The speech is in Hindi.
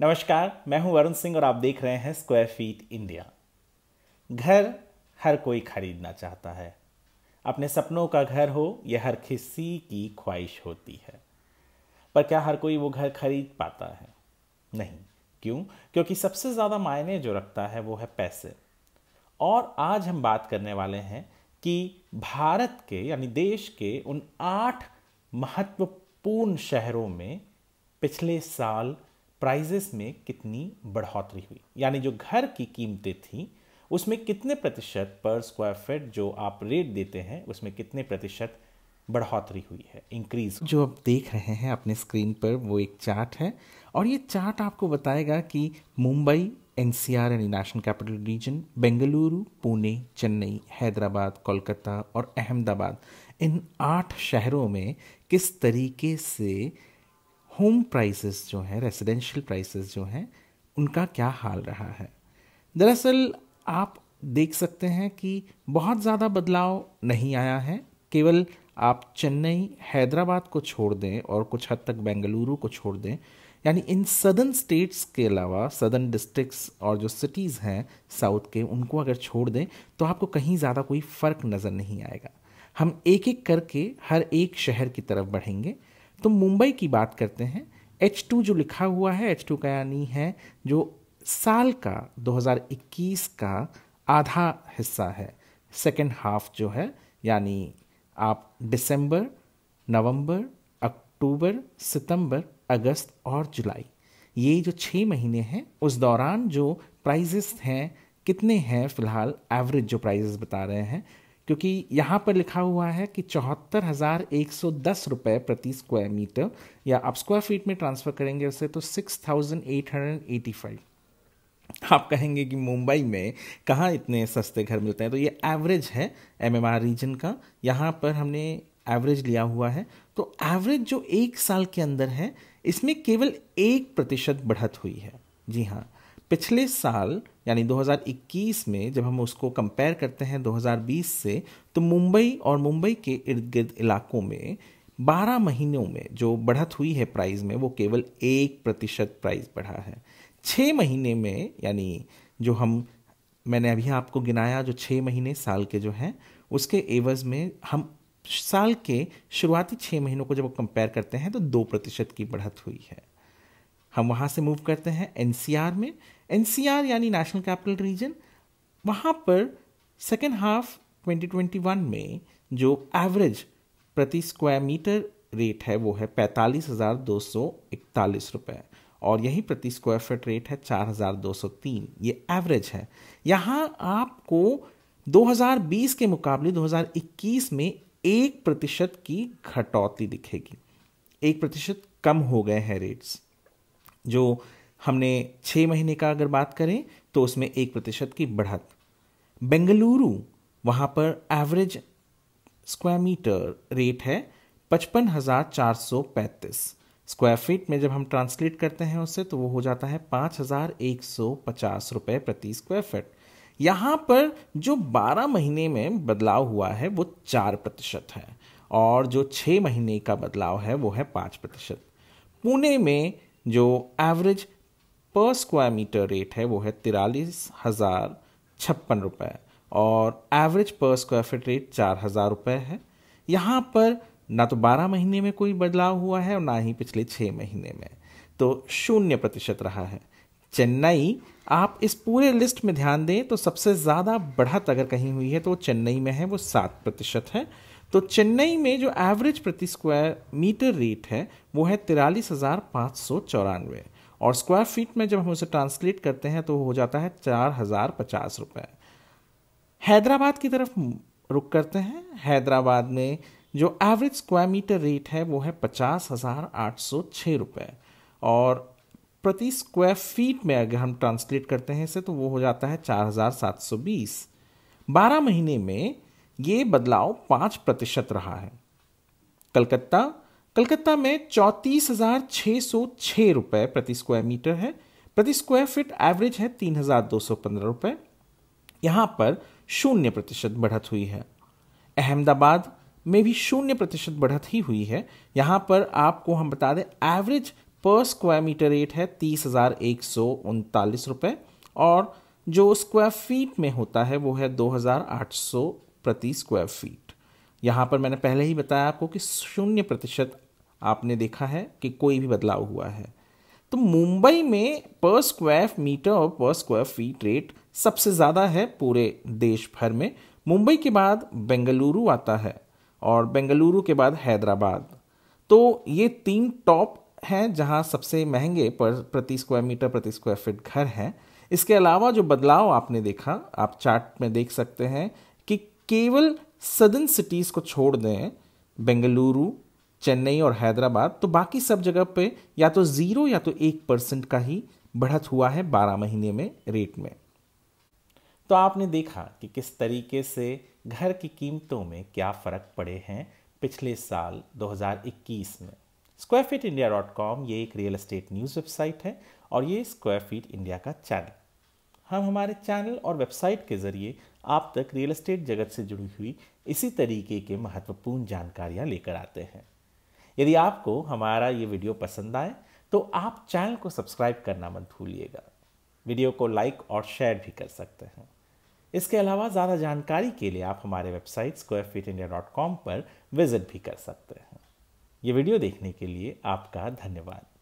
नमस्कार मैं हूं वरुण सिंह और आप देख रहे हैं स्क्वायर फीट इंडिया घर हर कोई खरीदना चाहता है अपने सपनों का घर हो यह हर किसी की ख्वाहिश होती है पर क्या हर कोई वो घर खरीद पाता है नहीं क्यों क्योंकि सबसे ज़्यादा मायने जो रखता है वो है पैसे और आज हम बात करने वाले हैं कि भारत के यानी देश के उन आठ महत्वपूर्ण शहरों में पिछले साल प्राइजेस में कितनी बढ़ोतरी हुई यानी जो घर की कीमतें थी उसमें कितने प्रतिशत पर स्क्वायर फीट जो आप रेट देते हैं उसमें कितने प्रतिशत बढ़ोतरी हुई है इंक्रीज जो आप देख रहे हैं अपने स्क्रीन पर वो एक चार्ट है और ये चार्ट आपको बताएगा कि मुंबई एन सी आर यानी national capital region Bengaluru Pune Chennai Hyderabad Kolkata और अहमदाबाद इन आठ शहरों में किस तरीके से होम प्राइसेस जो हैं रेजिडेंशियल प्राइसेस जो हैं उनका क्या हाल रहा है दरअसल आप देख सकते हैं कि बहुत ज़्यादा बदलाव नहीं आया है केवल आप चेन्नई हैदराबाद को छोड़ दें और कुछ हद तक बेंगलुरु को छोड़ दें यानी इन सदर्न स्टेट्स के अलावा सदर्न डिस्ट्रिक्ट्स और जो सिटीज़ हैं साउथ के उनको अगर छोड़ दें तो आपको कहीं ज़्यादा कोई फ़र्क नज़र नहीं आएगा हम एक एक करके हर एक शहर की तरफ बढ़ेंगे तो मुंबई की बात करते हैं H2 जो लिखा हुआ है H2 का यानी है जो साल का 2021 का आधा हिस्सा है सेकेंड हाफ जो है यानी आप दिसंबर नवंबर अक्टूबर सितंबर अगस्त और जुलाई ये जो छः महीने हैं उस दौरान जो प्राइजेस हैं कितने हैं फिलहाल एवरेज जो प्राइजेस बता रहे हैं क्योंकि यहाँ पर लिखा हुआ है कि चौहत्तर हज़ार एक सौ दस रुपये प्रति स्क्वायर मीटर या आप स्क्वायर फीट में ट्रांसफ़र करेंगे उसे तो six thousand eight hundred eighty five आप कहेंगे कि मुंबई में कहाँ इतने सस्ते घर मिलते हैं तो ये एवरेज है एमएमआर रीजन का यहाँ पर हमने एवरेज लिया हुआ है तो एवरेज जो एक साल के अंदर है इसमें केवल एक प्रतिशत बढ़त हुई है जी हाँ पिछले साल यानी 2021 में जब हम उसको कंपेयर करते हैं 2020 से तो मुंबई और मुंबई के इर्द गिर्द इलाकों में 12 महीनों में जो बढ़त हुई है प्राइस में वो केवल एक प्रतिशत प्राइस बढ़ा है छः महीने में यानी जो हम मैंने अभी आपको गिनाया जो छः महीने साल के जो हैं उसके एवज में हम साल के शुरुआती छः महीनों को जब कंपेयर करते हैं तो दो प्रतिशत की बढ़त हुई है हम वहाँ से मूव करते हैं एन में एन यानी नेशनल कैपिटल रीजन वहाँ पर सेकेंड हाफ 2021 में जो एवरेज प्रति स्क्वायर मीटर रेट है वो है पैंतालीस हज़ार दो सौ इकतालीस रुपये और यही प्रति स्क्वायर फीट रेट है चार हज़ार दो सौ तीन ये एवरेज है यहाँ आपको 2020 के मुकाबले 2021 में एक प्रतिशत की घटौती दिखेगी एक प्रतिशत कम हो गए हैं रेट्स जो हमने छः महीने का अगर बात करें तो उसमें एक प्रतिशत की बढ़त बेंगलुरु वहाँ पर एवरेज स्क्वायर मीटर रेट है पचपन हज़ार चार सौ पैंतीस स्क्वायर फीट में जब हम ट्रांसलेट करते हैं उससे तो वो हो जाता है पाँच हज़ार एक सौ पचास रुपये प्रति स्क्वायर फीट यहाँ पर जो बारह महीने में बदलाव हुआ है वो चार प्रतिशत है और जो छः महीने का बदलाव है वो है पाँच प्रतिशत पुणे में जो एवरेज पर स्क्वायर मीटर रेट है वो है तिरालीस हज़ार छप्पन रुपये और एवरेज पर स्क्वायर फिट रेट चार हज़ार रुपये है यहाँ पर ना तो बारह महीने में कोई बदलाव हुआ है और ना ही पिछले छः महीने में तो शून्य प्रतिशत रहा है चेन्नई आप इस पूरे लिस्ट में ध्यान दें तो सबसे ज़्यादा बढ़त अगर कहीं हुई है तो चेन्नई में है वो सात प्रतिशत है तो चेन्नई में जो एवरेज प्रति स्क्वायर मीटर रेट है वो है तिरालीस हज़ार पाँच सौ चौरानवे और स्क्वायर फीट में जब हम उसे ट्रांसलेट करते हैं तो हो जाता है चार हज़ार पचास रुपये हैदराबाद की तरफ रुक करते हैं हैदराबाद में जो एवरेज स्क्वायर मीटर रेट है वो है पचास हज़ार आठ सौ छः रुपये और प्रति स्क्वायर फीट में अगर हम ट्रांसलेट करते हैं इसे तो वो हो जाता है चार हज़ार सात सौ बीस बारह महीने में ये बदलाव पाँच प्रतिशत रहा है कलकत्ता कलकत्ता में चौंतीस हजार छः सौ छः रुपये प्रति स्क्वायर मीटर है प्रति स्क्वायर फीट एवरेज है तीन हजार दो सौ पंद्रह रुपये यहाँ पर शून्य प्रतिशत बढ़त हुई है अहमदाबाद में भी शून्य प्रतिशत बढ़त ही हुई है यहाँ पर आपको हम बता दें एवरेज पर स्क्वायर मीटर रेट है तीस हजार एक सौ उनतालीस रुपये और जो स्क्वायर फीट में होता है वो है दो हजार आठ सौ प्रति स्क्वायर फीट यहाँ पर मैंने पहले ही बताया आपको कि शून्य प्रतिशत आपने देखा है कि कोई भी बदलाव हुआ है तो मुंबई में पर स्क्वायर मीटर और पर स्क्वायर फीट रेट सबसे ज़्यादा है पूरे देश भर में मुंबई के बाद बेंगलुरु आता है और बेंगलुरु के बाद हैदराबाद तो ये तीन टॉप हैं जहाँ सबसे महंगे पर प्रति स्क्वायर मीटर प्रति स्क्वायर फीट घर हैं इसके अलावा जो बदलाव आपने देखा आप चार्ट में देख सकते हैं केवल सदन सिटीज़ को छोड़ दें बेंगलुरु चेन्नई और हैदराबाद तो बाकी सब जगह पे या तो ज़ीरो या तो एक परसेंट का ही बढ़त हुआ है बारह महीने में रेट में तो आपने देखा कि किस तरीके से घर की कीमतों में क्या फ़र्क पड़े हैं पिछले साल 2021 में square feet India dot com ये एक रियल एस्टेट न्यूज़ वेबसाइट है और ये स्क्वायर फीट इंडिया का चैनल हम हमारे चैनल और वेबसाइट के ज़रिए आप तक रियल एस्टेट जगत से जुड़ी हुई इसी तरीके के महत्वपूर्ण जानकारियाँ लेकर आते हैं यदि आपको हमारा ये वीडियो पसंद आए तो आप चैनल को सब्सक्राइब करना मत भूलिएगा वीडियो को लाइक और शेयर भी कर सकते हैं इसके अलावा ज़्यादा जानकारी के लिए आप हमारे website square feet India dot com पर विजिट भी कर सकते हैं ये वीडियो देखने के लिए आपका धन्यवाद